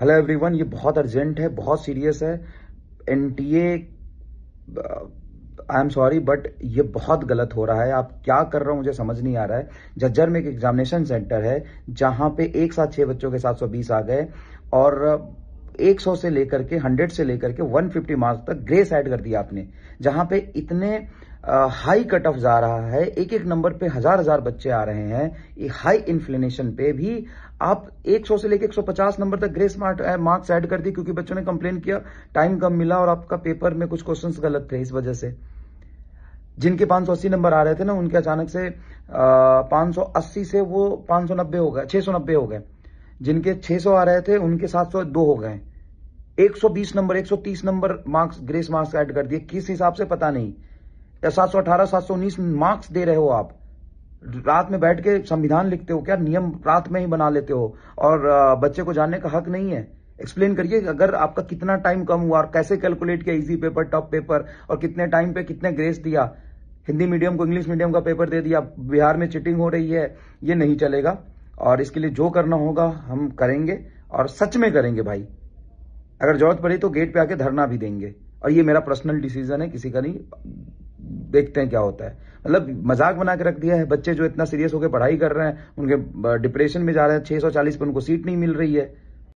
hello everyone ये बहुत urgent है बहुत सीरियस है NTA I am sorry but ये बहुत गलत हो रहा है आप क्या कर रहे हो मुझे समझ नहीं आ रहा है जज्जर में एक एग्जामिनेशन सेंटर है जहां पे एक साथ छह बच्चों के साथ सौ बीस आ गए और 100 uh, से लेकर के 100 से लेकर के 150 मार्क्स तक ग्रेस ऐड कर दिया आपने जहां पे इतने हाई कट ऑफ जा रहा है एक एक नंबर पे हजार हजार बच्चे आ रहे हैं ये हाई इन्फ्लेनेशन पे भी आप 100 से लेकर 150 नंबर तक ग्रेस मार्क्स ऐड कर दिए क्योंकि बच्चों ने कंप्लेन किया टाइम कम मिला और आपका पेपर में कुछ क्वेश्चंस गलत थे इस वजह से जिनके 580 नंबर आ रहे थे ना उनके अचानक से पांच से वो पांच हो गए छह हो गए जिनके छह आ रहे थे उनके सात हो गए एक नंबर एक number marks grace marks add कर दिए किस हिसाब से पता नहीं या सात सौ अठारह सात सौ उन्नीस मार्क्स दे रहे हो आप रात में बैठ के संविधान लिखते हो क्या नियम रात में ही बना लेते हो और बच्चे को जानने का हक नहीं है एक्सप्लेन करिए अगर आपका कितना टाइम कम हुआ और कैसे कैलकुलेट किया इजी पेपर टॉप पेपर और कितने टाइम पे कितने ग्रेस दिया हिंदी मीडियम को इंग्लिश मीडियम का पेपर दे दिया बिहार में चिटिंग हो रही है ये नहीं चलेगा और इसके लिए जो करना होगा हम करेंगे और सच में करेंगे भाई अगर जरूरत पड़ी तो गेट पे आके धरना भी देंगे और ये मेरा पर्सनल डिसीजन है किसी का नहीं देखते हैं क्या होता है मतलब मजाक बना के रख दिया है बच्चे जो इतना सीरियस होकर पढ़ाई कर रहे हैं उनके डिप्रेशन में जा रहे हैं सौ चालीस पर उनको सीट नहीं मिल रही है